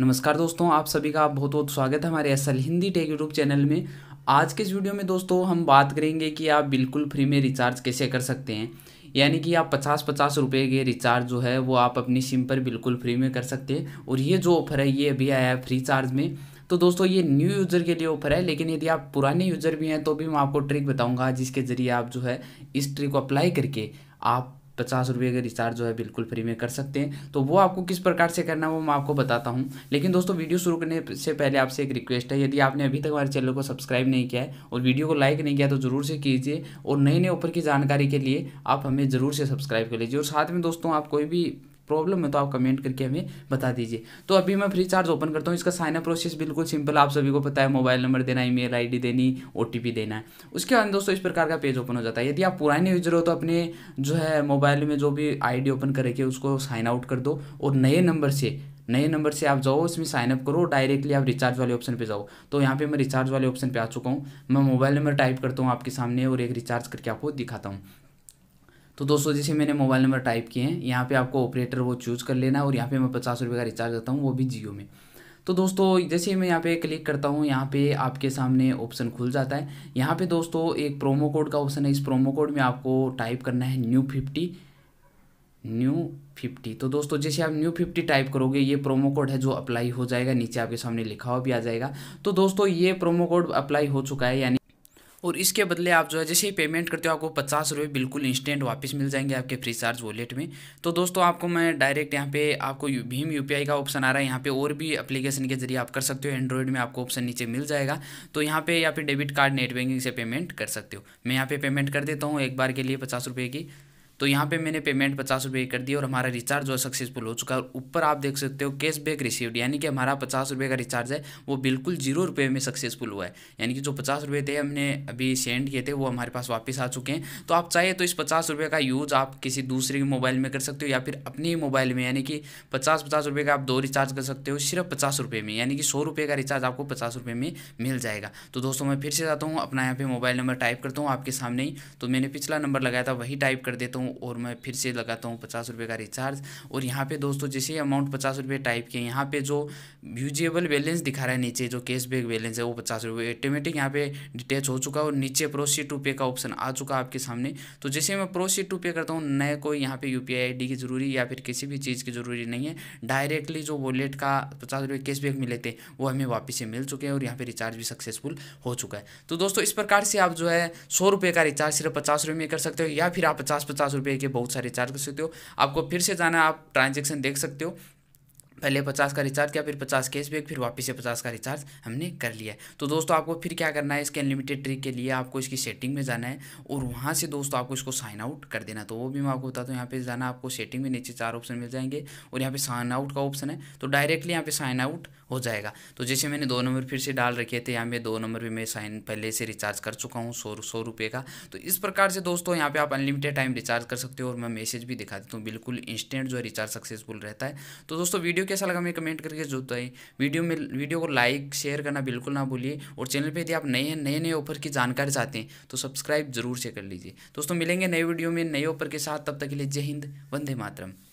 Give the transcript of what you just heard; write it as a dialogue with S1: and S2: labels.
S1: नमस्कार दोस्तों आप सभी का बहुत बहुत स्वागत है हमारे असल हिंदी टेक यूट्यूब चैनल में आज के इस वीडियो में दोस्तों हम बात करेंगे कि आप बिल्कुल फ्री में रिचार्ज कैसे कर सकते हैं यानी कि आप पचास पचास रुपये के रिचार्ज जो है वो आप अपनी सिम पर बिल्कुल फ्री में कर सकते हैं और ये जो ऑफर है ये अभी आया है फ्री चार्ज में तो दोस्तों ये न्यू यूज़र के लिए ऑफर है लेकिन यदि आप पुराने यूज़र भी हैं तो भी मैं आपको ट्रिक बताऊँगा जिसके ज़रिए आप जो है इस ट्रिक को अप्लाई करके आप पचास रुपये का रिचार्ज जो है बिल्कुल फ्री में कर सकते हैं तो वो आपको किस प्रकार से करना है वो मैं आपको बताता हूँ लेकिन दोस्तों वीडियो शुरू करने से पहले आपसे एक रिक्वेस्ट है यदि आपने अभी तक हमारे चैनल को सब्सक्राइब नहीं किया है और वीडियो को लाइक नहीं किया तो ज़रूर से कीजिए और नई नए ऊपर की जानकारी के लिए आप हमें ज़रूर से सब्सक्राइब कर लीजिए और साथ में दोस्तों आप कोई भी प्रॉब्लम है तो आप कमेंट करके हमें बता दीजिए तो अभी मैं फ्री चार्ज ओपन करता हूँ इसका साइनअप प्रोसेस बिल्कुल सिंपल आप सभी को पता है मोबाइल नंबर देना ई मेल देनी ओ देना है उसके बाद दोस्तों इस प्रकार का पेज ओपन हो जाता है यदि आप पुराने यूजर हो तो अपने जो है मोबाइल में जो भी आई ओपन करके उसको साइन आउट कर दो और नए नंबर से नए नंबर से आप जाओ इसमें साइनअप करो डायरेक्टली आप रिचार्ज वाले ऑप्शन पे जाओ तो यहाँ पे मैं रिचार्ज वाले ऑप्शन पे आ चुका हूँ मैं मोबाइल नंबर टाइप करता हूँ आपके सामने और एक रिचार्ज करके आपको दिखाता हूँ तो दोस्तों जैसे मैंने मोबाइल नंबर टाइप किए हैं यहाँ पे आपको ऑपरेटर वो चूज़ कर लेना है और यहाँ पे मैं पचास रुपये का रिचार्ज करता हूँ वो भी जियो में तो दोस्तों जैसे मैं यहाँ पे क्लिक करता हूँ यहाँ पे आपके सामने ऑप्शन खुल जाता है यहाँ पे दोस्तों एक प्रोमो कोड का ऑप्शन है इस प्रोमो कोड में आपको टाइप करना है न्यू फिफ्टी न्यू फिफ्टी तो दोस्तों जैसे आप न्यू फिफ्टी टाइप करोगे ये प्रोमो कोड है जो अप्लाई हो जाएगा नीचे आपके सामने लिखा हुआ भी आ जाएगा तो दोस्तों ये प्रोमो कोड अप्लाई हो चुका है यानी और इसके बदले आप जो है जैसे ही पेमेंट करते हो आपको पचास रुपये बिल्कुल इंस्टेंट वापस मिल जाएंगे आपके फ्री चार्ज वॉलेट में तो दोस्तों आपको मैं डायरेक्ट यहाँ पे आपको भीम यू का ऑप्शन आ रहा है यहाँ पे और भी एप्लीकेशन के जरिए आप कर सकते हो एंड्रॉइड में आपको ऑप्शन नीचे मिल जाएगा तो यहाँ पे या फिर डेबिट कार्ड नेट बैंकिंग से पेमेंट कर सकते हो मैं यहाँ पे पेमेंट कर देता हूँ एक बार के लिए पचास रुपये की तो यहाँ पे मैंने पेमेंट पचास रुपये कर दी और हमारा रिचार्ज जो है सक्सेसफुल हो चुका है ऊपर आप देख सकते हो कैशबैक रिसीव्ड यानी कि हमारा पचास रुपये का रिचार्ज है वो बिल्कुल जीरो रुपये में सक्सेसफुल हुआ है यानी कि जो पचास रुपये थे हमने अभी सेंड किए थे वो हमारे पास वापस आ चुके हैं तो आप चाहे तो इस पचास रुपये का यूज़ आप किसी दूसरे के मोबाइल में कर सकते हो या फिर अपने ही मोबाइल में यानी कि पचास पचास रुपये का आप दो रिचार्ज कर सकते हो सिर्फ पचास रुपये में यानी कि सौ रुपये का रिचार्ज आपको पचास रुपये में मिल जाएगा तो दोस्तों मैं फिर से जाता हूँ अपना यहाँ पे मोबाइल नंबर टाइप करता हूँ आपके सामने ही तो मैंने पिछला नंबर लगाया था वही टाइप कर देता हूँ हूँ और मैं फिर से लगाता हूँ पचास रुपये का रिचार्ज और यहाँ पे दोस्तों जैसे अमाउंट पचास रुपये टाइप के यहाँ पे जो यूजेबल बैलेंस दिखा रहा है नीचे जो कैशबैक बैलेंस है वो पचास रुपये ऑटोमेटिक यहाँ पे डिटेच हो चुका है और नीचे प्रोसीड टू पे का ऑप्शन आ चुका है आपके सामने तो जैसे मैं प्रोसीड टू पे करता हूँ नए कोई यहाँ पे यू पी की ज़रूरी या फिर किसी भी चीज़ की ज़रूरी नहीं है डायरेक्टली जो वॉलेट का पचास रुपये कैशबैक मिले थे वो हमें वापस से मिल चुके हैं और यहाँ पर रिचार्ज भी सक्सेसफुल हो चुका है तो दोस्तों इस प्रकार से आप जो है सौ रुपये का रिचार्ज सिर्फ पचास में कर सकते हो या फिर आप पचास पचास रुपये के बहुत सारे रिचार्ज कर सकते हो आपको फिर से जाना आप ट्रांजेक्शन देख सकते हो पहले पचास का रिचार्ज किया फिर पचास कैशबैक फिर वापस से पचास का रिचार्ज हमने कर लिया है तो दोस्तों आपको फिर क्या करना है इसके अनलिमिटेड ट्रिक के लिए आपको इसकी सेटिंग में जाना है और वहाँ से दोस्तों आपको इसको साइन आउट कर देना तो वो भी मैं आपको बताता हूँ यहाँ पे जाना आपको सेटिंग में नीचे चार ऑप्शन मिल जाएंगे और यहाँ पे साइन आउट का ऑप्शन है तो डायरेक्टली यहाँ पे साइन आउट हो जाएगा तो जैसे मैंने दो नंबर फिर से डाल रखे थे यहाँ पे दो नंबर भी मैं साइन पहले से रिचार्ज कर चुका हूँ सौ सौ रुपये का तो इस प्रकार से दोस्तों यहाँ पे आप अनलिमिटेड टाइम रिचार्ज कर सकते हो और मैं मैसेज भी दिखा देता हूँ बिल्कुल इंस्टेंट जो है रिचार्ज सक्सेसफुल रहता है तो दोस्तों वीडियो कैसा लगा मैं कमेंट करके जो बताइए वीडियो में वीडियो को लाइक शेयर करना बिल्कुल ना भूलिए और चैनल पर यदि आप नए नए नए ऑफर की जानकारी चाहते हैं तो सब्सक्राइब जरूर से कर लीजिए दोस्तों मिलेंगे नए वीडियो में नए ऑफर के साथ तब तक के लिए जय हिंद वंदे मातरम